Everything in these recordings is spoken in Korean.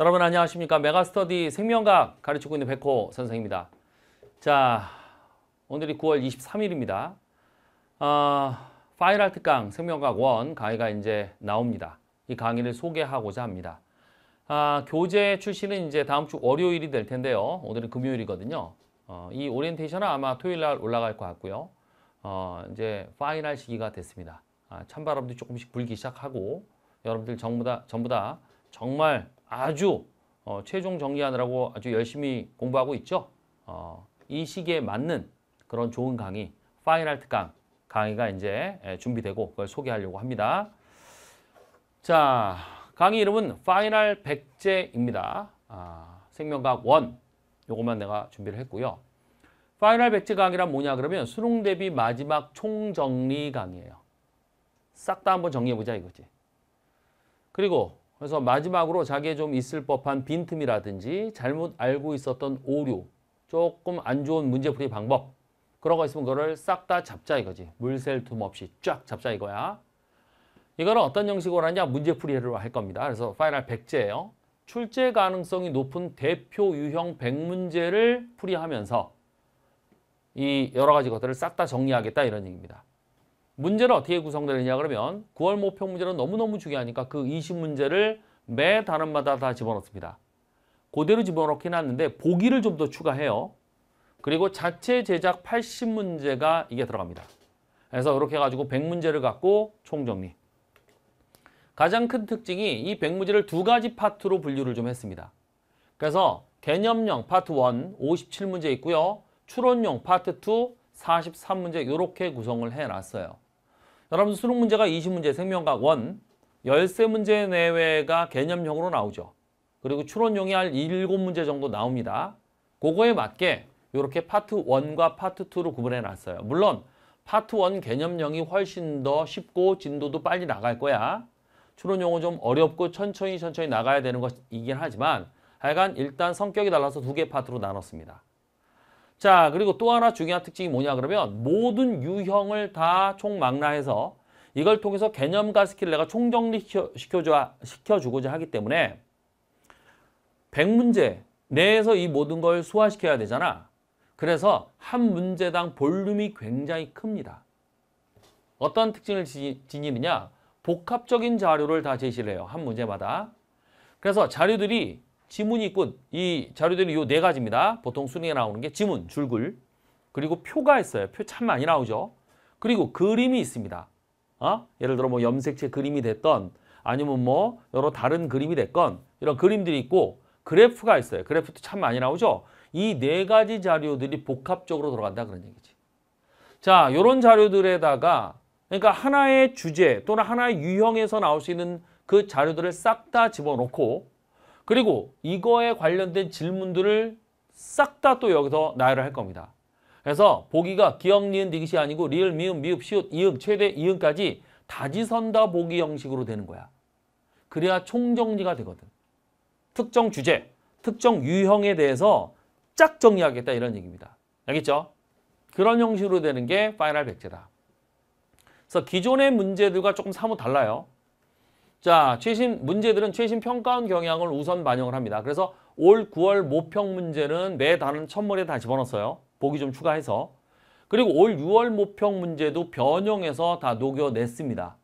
여러분 안녕하십니까 메가스터디 생명과학 가르치고 있는 백호 선생입니다 자 오늘이 9월 23일입니다 어, 파일 알특강 생명과학 1 강의가 이제 나옵니다 이 강의를 소개하고자 합니다 아, 교재 출시는 이제 다음 주 월요일이 될 텐데요 오늘은 금요일이거든요 어, 이 오리엔테이션은 아마 토요일 날 올라갈 것 같고요 어, 이제 파이널 시기가 됐습니다 아, 찬바람도 조금씩 불기 시작하고 여러분들 전부 다, 전부 다 정말 아주 어, 최종 정리하느라고 아주 열심히 공부하고 있죠. 어, 이 시기에 맞는 그런 좋은 강의, 파이널 특강 강의가 이제 예, 준비되고 그걸 소개하려고 합니다. 자, 강의 이름은 파이널 백제입니다. 아, 생명과학 1, 요것만 내가 준비를 했고요. 파이널 백제 강의란 뭐냐 그러면 수능 대비 마지막 총정리 강의예요. 싹 다 한번 정리해보자 이거지. 그리고 그래서 마지막으로 자기의 좀 있을 법한 빈틈이라든지 잘못 알고 있었던 오류, 조금 안 좋은 문제풀이 방법 그런 거 있으면 그거를 싹 다 잡자 이거지. 물샐 틈 없이 쫙 잡자 이거야. 이거는 어떤 형식으로 하냐? 문제풀이를 할 겁니다. 그래서 파이널 100제예요. 출제 가능성이 높은 대표 유형 100문제를 풀이하면서 이 여러 가지 것들을 싹 다 정리하겠다 이런 얘기입니다. 문제는 어떻게 구성되느냐 그러면 9월 목표 문제는 너무너무 중요하니까 그 20문제를 매 단원마다 다 집어넣습니다. 그대로 집어넣긴 하는데 보기를 좀 더 추가해요. 그리고 자체 제작 80문제가 이게 들어갑니다. 그래서 이렇게 해가지고 100문제를 갖고 총정리. 가장 큰 특징이 이 100문제를 두 가지 파트로 분류를 좀 했습니다. 그래서 개념형 파트 1 57문제 있고요. 추론용 파트 2 43문제 이렇게 구성을 해놨어요. 여러분 수능 문제가 20문제 생명과학 1, 1 3 문제 내외가 개념형으로 나오죠. 그리고 추론용이 한 7문제 정도 나옵니다. 그거에 맞게 이렇게 파트 1과 파트 2로 구분해 놨어요. 물론 파트 1 개념형이 훨씬 더 쉽고 진도도 빨리 나갈 거야. 추론용은 좀 어렵고 천천히 천천히 나가야 되는 것이긴 하지만 하여간 일단 성격이 달라서 두 개 파트로 나눴습니다. 자 그리고 또 하나 중요한 특징이 뭐냐 그러면 모든 유형을 다 총망라해서 이걸 통해서 개념과 스킬을 내가 총정리 시켜줘, 시켜주고자 하기 때문에 100문제 내에서 이 모든 걸 소화시켜야 되잖아. 그래서 한 문제당 볼륨이 굉장히 큽니다. 어떤 특징을 지, 니느냐 복합적인 자료를 다 제시를 해요. 한 문제마다. 그래서 자료들이 지문이 있고 이 자료들이 요 네 가지입니다. 보통 수능에 나오는 게 지문, 줄글 그리고 표가 있어요. 표 참 많이 나오죠. 그리고 그림이 있습니다. 어? 예를 들어 뭐 염색체 그림이 됐던 아니면 뭐 여러 다른 그림이 됐건 이런 그림들이 있고 그래프가 있어요. 그래프도 참 많이 나오죠. 이 네 가지 자료들이 복합적으로 들어간다 그런 얘기지. 자, 요런 자료들에다가 그러니까 하나의 주제 또는 하나의 유형에서 나올 수 있는 그 자료들을 싹 다 집어넣고 그리고 이거에 관련된 질문들을 싹 다 또 여기서 나열을 할 겁니다. 그래서 보기가 기억, 니은, 디귿이 아니고 리을, 미음, 미읍, 시옷, 이응, 최대, 이응까지 다지선다 보기 형식으로 되는 거야. 그래야 총정리가 되거든. 특정 주제, 특정 유형에 대해서 짝 정리하겠다 이런 얘기입니다. 알겠죠? 그런 형식으로 되는 게 파이널 백제다. 그래서 기존의 문제들과 조금 사뭇 달라요. 자, 최신 문제들은 최신 평가원 경향을 우선 반영을 합니다. 그래서 올 9월 모평 문제는 매 단은 첫머리에 다 집어넣었어요. 보기 좀 추가해서. 그리고 올 6월 모평 문제도 변형해서 다 녹여냈습니다.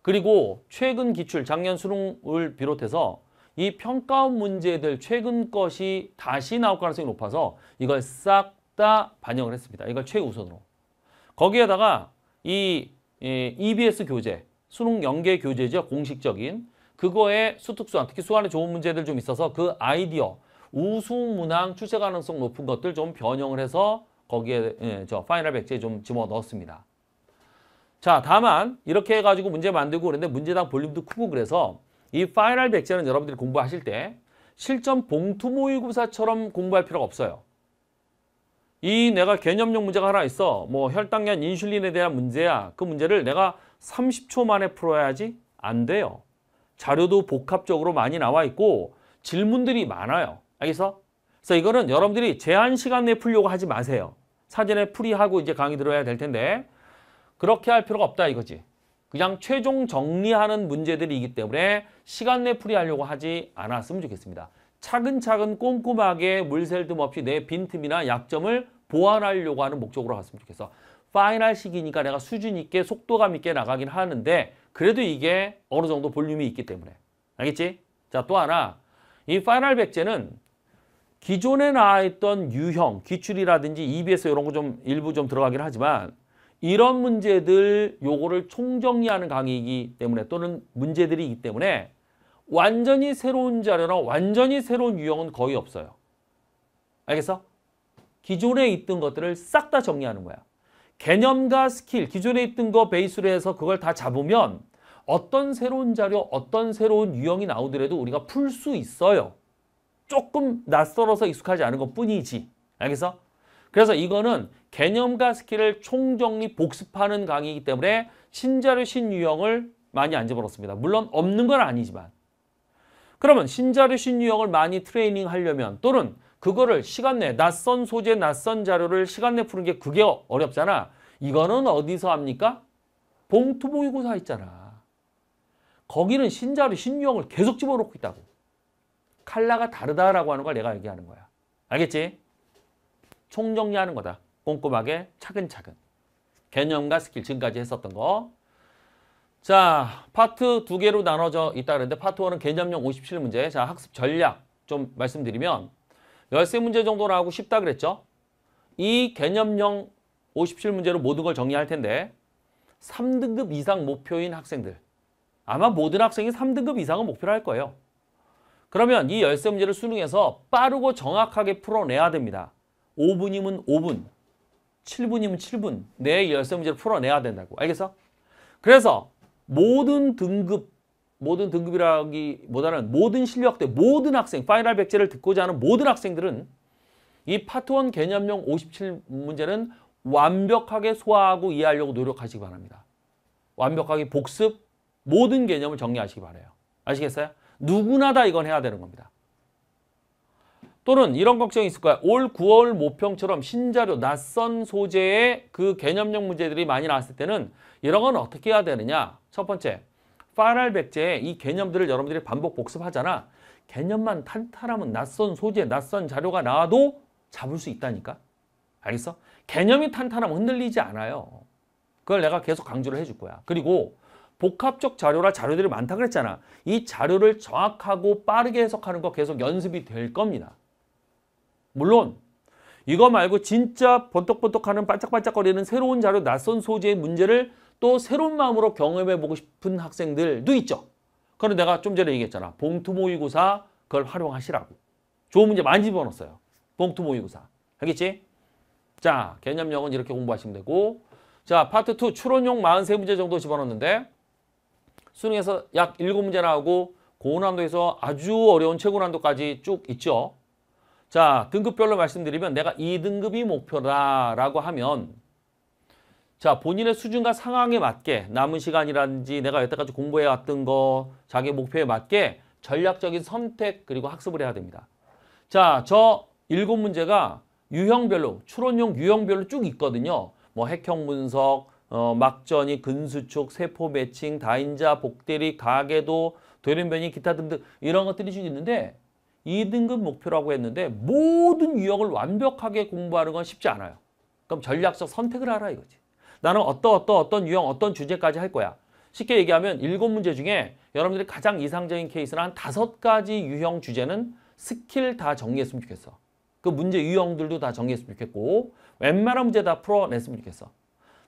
그리고 최근 기출, 작년 수능을 비롯해서 이 평가원 문제들 최근 것이 다시 나올 가능성이 높아서 이걸 싹 다 반영을 했습니다. 이걸 최우선으로. 거기에다가 이 예, EBS 교재, 수능 연계 교재죠. 공식적인. 그거에 수특수한, 특히 수안에 좋은 문제들 좀 있어서 그 아이디어, 우수 문항 출제 가능성 높은 것들 좀 변형을 해서 거기에 예, 저 파이널 백제에 좀 집어 넣었습니다. 자, 다만 이렇게 해가지고 문제 만들고 그런데 문제당 볼륨도 크고 그래서 이 파이널 백제는 여러분들이 공부하실 때 실전 봉투 모의고사처럼 공부할 필요가 없어요. 이 내가 개념용 문제가 하나 있어. 뭐 혈당량 인슐린에 대한 문제야. 그 문제를 내가 30초 만에 풀어야지 안 돼요. 자료도 복합적으로 많이 나와 있고 질문들이 많아요. 알겠어? 그래서 이거는 여러분들이 제한 시간 내에 풀려고 하지 마세요. 사전에 풀이하고 이제 강의 들어야 될 텐데 그렇게 할 필요가 없다 이거지. 그냥 최종 정리하는 문제들이기 때문에 시간 내 풀이하려고 하지 않았으면 좋겠습니다. 차근차근 꼼꼼하게 물샐 틈 없이 내 빈틈이나 약점을 보완하려고 하는 목적으로 갔으면 좋겠어. 파이널 시기니까 내가 수준 있게 속도감 있게 나가긴 하는데 그래도 이게 어느 정도 볼륨이 있기 때문에 알겠지? 자 또 하나 이 파이널 백제는 기존에 나와있던 유형, 기출이라든지 EBS 이런 거 좀 일부 좀 들어가긴 하지만 이런 문제들 요거를 총정리하는 강의이기 때문에 또는 문제들이기 때문에 완전히 새로운 자료나 완전히 새로운 유형은 거의 없어요. 알겠어? 기존에 있던 것들을 싹 다 정리하는 거야. 개념과 스킬, 기존에 있던 거 베이스로 해서 그걸 다 잡으면 어떤 새로운 자료, 어떤 새로운 유형이 나오더라도 우리가 풀 수 있어요. 조금 낯설어서 익숙하지 않은 것 뿐이지. 알겠어? 그래서 이거는 개념과 스킬을 총정리 복습하는 강의이기 때문에 신자료 신유형을 많이 안 집어넣습니다. 물론 없는 건 아니지만. 그러면 신자료 신유형을 많이 트레이닝하려면 또는 그거를 시간 내 낯선 소재 낯선 자료를 시간 내 푸는 게 그게 어렵잖아. 이거는 어디서 합니까? 봉투 모의고사 있잖아. 거기는 신자료 신유형을 계속 집어넣고 있다고. 칼라가 다르다라고 하는 걸 내가 얘기하는 거야. 알겠지? 총정리하는 거다. 꼼꼼하게 차근차근. 개념과 스킬 지금까지 했었던 거. 자, 파트 두 개로 나눠져 있다 그랬는데 파트 1은 개념형 57문제. 자, 학습 전략 좀 말씀드리면 열세 문제 정도 나오고 쉽다 그랬죠? 이 개념형 57문제로 모든 걸 정리할 텐데 3등급 이상 목표인 학생들 아마 모든 학생이 3등급 이상은 목표로 할 거예요. 그러면 이 열세 문제를 수능에서 빠르고 정확하게 풀어내야 됩니다. 5분이면 5분, 7분이면 7분 내에 열세 문제를 풀어내야 된다고. 알겠어? 그래서 모든 등급 모든 등급이라기보다는 모든 실력대 모든 학생 파이널 백제를 듣고자 하는 모든 학생들은 이 파트 원 개념용 57문제는 완벽하게 소화하고 이해하려고 노력하시기 바랍니다. 완벽하게 복습 모든 개념을 정리하시기 바래요. 아시겠어요? 누구나 다 이건 해야 되는 겁니다. 또는 이런 걱정이 있을 거야. 올 9월 모평처럼 신자료, 낯선 소재의 그 개념형 문제들이 많이 나왔을 때는 이런 건 어떻게 해야 되느냐. 첫 번째, 파랄 백제의 이 개념들을 여러분들이 반복 복습하잖아. 개념만 탄탄하면 낯선 소재, 낯선 자료가 나와도 잡을 수 있다니까. 알겠어? 개념이 탄탄하면 흔들리지 않아요. 그걸 내가 계속 강조를 해줄 거야. 그리고 복합적 자료라 자료들이 많다 그랬잖아. 이 자료를 정확하고 빠르게 해석하는 거 계속 연습이 될 겁니다. 물론 이거 말고 진짜 번떡번떡하는 반짝반짝거리는 새로운 자료, 낯선 소재의 문제를 또 새로운 마음으로 경험해보고 싶은 학생들도 있죠. 그런 내가 좀 전에 얘기했잖아. 봉투 모의고사 그걸 활용하시라고. 좋은 문제 많이 집어넣었어요. 봉투 모의고사. 알겠지? 자, 개념형은 이렇게 공부하시면 되고 자, 파트 2 추론용 43문제 정도 집어넣었는데 수능에서 약 7문제 나오고 고난도에서 아주 어려운 최고난도까지 쭉 있죠. 자, 등급별로 말씀드리면 내가 2등급이 목표다라고 하면 자 본인의 수준과 상황에 맞게 남은 시간이라든지 내가 여태까지 공부해왔던 거 자기 목표에 맞게 전략적인 선택 그리고 학습을 해야 됩니다. 자 저 일곱 문제가 유형별로 추론용 유형별로 쭉 있거든요. 뭐 핵형 분석, 어, 막전이 근수축, 세포 매칭, 다인자, 복대리, 가계도, 돌연변이, 기타 등등 이런 것들이 쭉 있는데 2등급 목표라고 했는데 모든 유형을 완벽하게 공부하는 건 쉽지 않아요. 그럼 전략적 선택을 하라 이거지. 나는 어떤어떤 어떤 유형 어떤 주제까지 할 거야. 쉽게 얘기하면 일곱 문제 중에 여러분들이 가장 이상적인 케이스는 한 다섯 가지 유형 주제는 스킬 다 정리했으면 좋겠어. 그 문제 유형들도 다 정리했으면 좋겠고 웬만한 문제 다 풀어냈으면 좋겠어.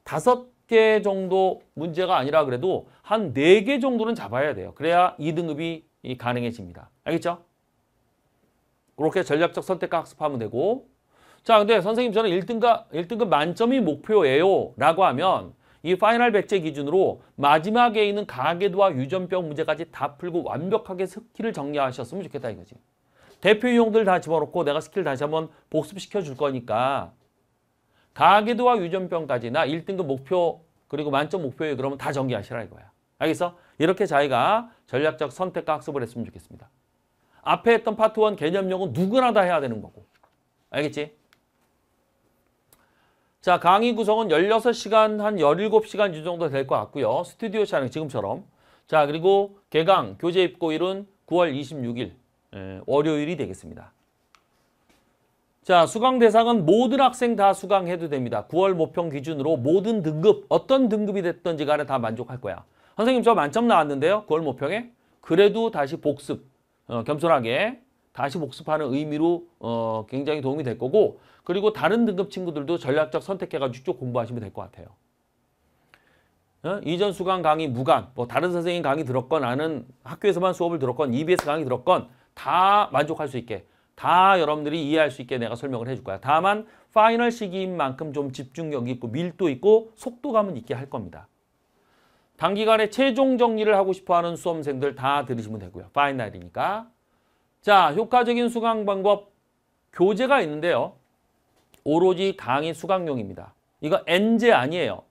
다섯 개 정도 문제가 아니라 그래도 한 네 개 정도는 잡아야 돼요. 그래야 2등급이 가능해집니다. 알겠죠? 그렇게 전략적 선택과 학습하면 되고 자, 근데 선생님 저는 1등가, 1등급 만점이 목표예요. 라고 하면 이 파이널 백제 기준으로 마지막에 있는 가계도와 유전병 문제까지 다 풀고 완벽하게 스킬을 정리하셨으면 좋겠다 이거지. 대표 유형들 다 집어넣고 내가 스킬 다시 한번 복습시켜 줄 거니까 가계도와 유전병까지나 1등급 목표 그리고 만점 목표에 그러면 다 정리하시라 이거야. 알겠어? 이렇게 자기가 전략적 선택과 학습을 했으면 좋겠습니다. 앞에 했던 파트 원개념형은 누구나 다 해야 되는 거고. 알겠지? 자, 강의 구성은 16시간, 한 17시간 정도 될 것 같고요. 스튜디오 촬영 지금처럼. 자, 그리고 개강, 교재 입고일은 9월 26일, 에, 예, 월요일이 되겠습니다. 자, 수강 대상은 모든 학생 다 수강해도 됩니다. 9월 모평 기준으로 모든 등급, 어떤 등급이 됐든지 간에 다 만족할 거야. 선생님 저 만점 나왔는데요. 9월 모평에. 그래도 다시 복습, 어, 겸손하게 다시 복습하는 의미로 어, 굉장히 도움이 될 거고 그리고 다른 등급 친구들도 전략적 선택해가지고 쭉 공부하시면 될 것 같아요. 어? 이전 수강 강의 무관, 뭐 다른 선생님 강의 들었건 나는 학교에서만 수업을 들었건 EBS 강의 들었건 다 만족할 수 있게 다 여러분들이 이해할 수 있게 내가 설명을 해줄 거야. 다만 파이널 시기인 만큼 좀 집중력 있고 밀도 있고 속도감은 있게 할 겁니다. 단기간에 최종 정리를 하고 싶어하는 수험생들 다 들으시면 되고요. 파이널이니까. 자, 효과적인 수강 방법 교재가 있는데요. 오로지 강의 수강용입니다. 이거 N제 아니에요.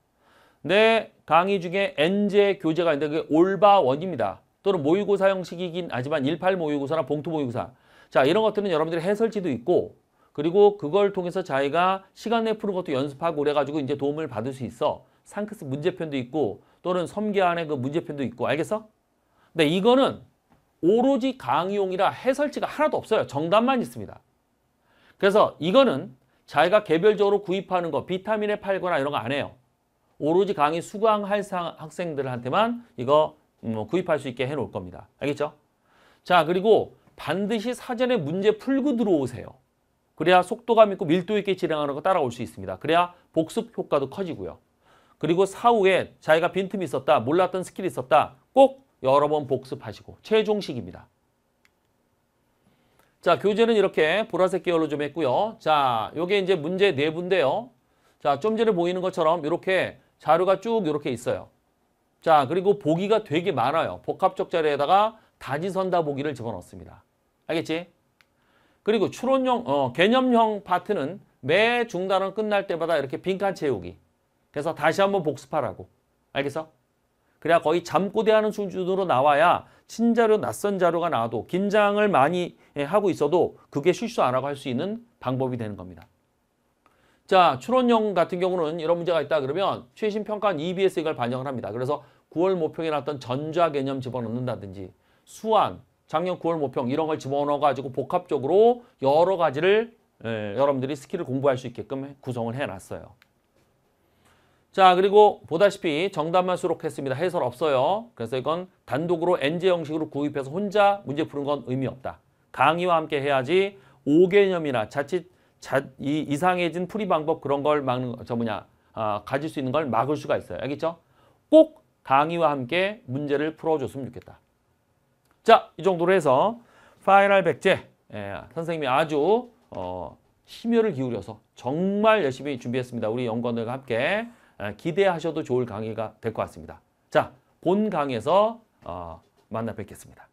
내 강의 중에 N제 교재가 있는데 그게 올바원입니다. 또는 모의고사 형식이긴 하지만 18 모의고사나 봉투 모의고사 자 이런 것들은 여러분들이 해설지도 있고 그리고 그걸 통해서 자기가 시간 내 푸는 것도 연습하고 그래가지고 이제 도움을 받을 수 있어. 상크스 문제편도 있고 또는 섬계안의 그 문제편도 있고 알겠어? 근데 이거는 오로지 강의용이라 해설지가 하나도 없어요. 정답만 있습니다. 그래서 이거는 자기가 개별적으로 구입하는 거 비타민에 팔거나 이런 거 안 해요. 오로지 강의 수강할 학생들한테만 이거 음, 구입할 수 있게 해놓을 겁니다. 알겠죠? 자 그리고 반드시 사전에 문제 풀고 들어오세요. 그래야 속도감 있고 밀도 있게 진행하는 거 따라올 수 있습니다. 그래야 복습 효과도 커지고요. 그리고 사후에 자기가 빈틈이 있었다, 몰랐던 스킬이 있었다 꼭 여러 번 복습하시고 최종식입니다. 자, 교재는 이렇게 보라색 계열로 좀 했고요. 자, 요게 이제 문제 내부인데요. 자, 좀 전에 보이는 것처럼 이렇게 자료가 쭉 이렇게 있어요. 자, 그리고 보기가 되게 많아요. 복합적 자료에다가 다지선다 보기를 집어넣습니다. 알겠지? 그리고 추론형, 어, 개념형 파트는 매 중단원 끝날 때마다 이렇게 빈칸 채우기. 그래서 다시 한번 복습하라고. 알겠어? 그래야 거의 잠꼬대하는 수준으로 나와야 친자료, 낯선 자료가 나와도 긴장을 많이 예, 하고 있어도 그게 실수 안 하고 할 수 있는 방법이 되는 겁니다. 자, 추론형 같은 경우는 이런 문제가 있다 그러면 최신 평가원 EBS 이걸 반영을 합니다. 그래서 9월 모평에 나왔던 전자 개념 집어넣는다든지 수완, 작년 9월 모평 이런 걸 집어넣어가지고 복합적으로 여러 가지를 예, 여러분들이 스킬을 공부할 수 있게끔 구성을 해놨어요. 자 그리고 보다시피 정답만 수록했습니다. 해설 없어요. 그래서 이건 단독으로 n 제 형식으로 구입해서 혼자 문제 푸는 건 의미 없다. 강의와 함께 해야지 5개념이나 자칫 자, 이, 이상해진 풀이 방법 그런 걸 막는 저 뭐냐 아, 가질 수 있는 걸 막을 수가 있어요. 알겠죠? 꼭 강의와 함께 문제를 풀어줬으면 좋겠다. 자, 이 정도로 해서 파이널 백제 예, 선생님이 아주 어, 심혈을 기울여서 정말 열심히 준비했습니다. 우리 연구원들과 함께 기대하셔도 좋을 강의가 될 것 같습니다. 자, 본 강에서 어, 만나 뵙겠습니다.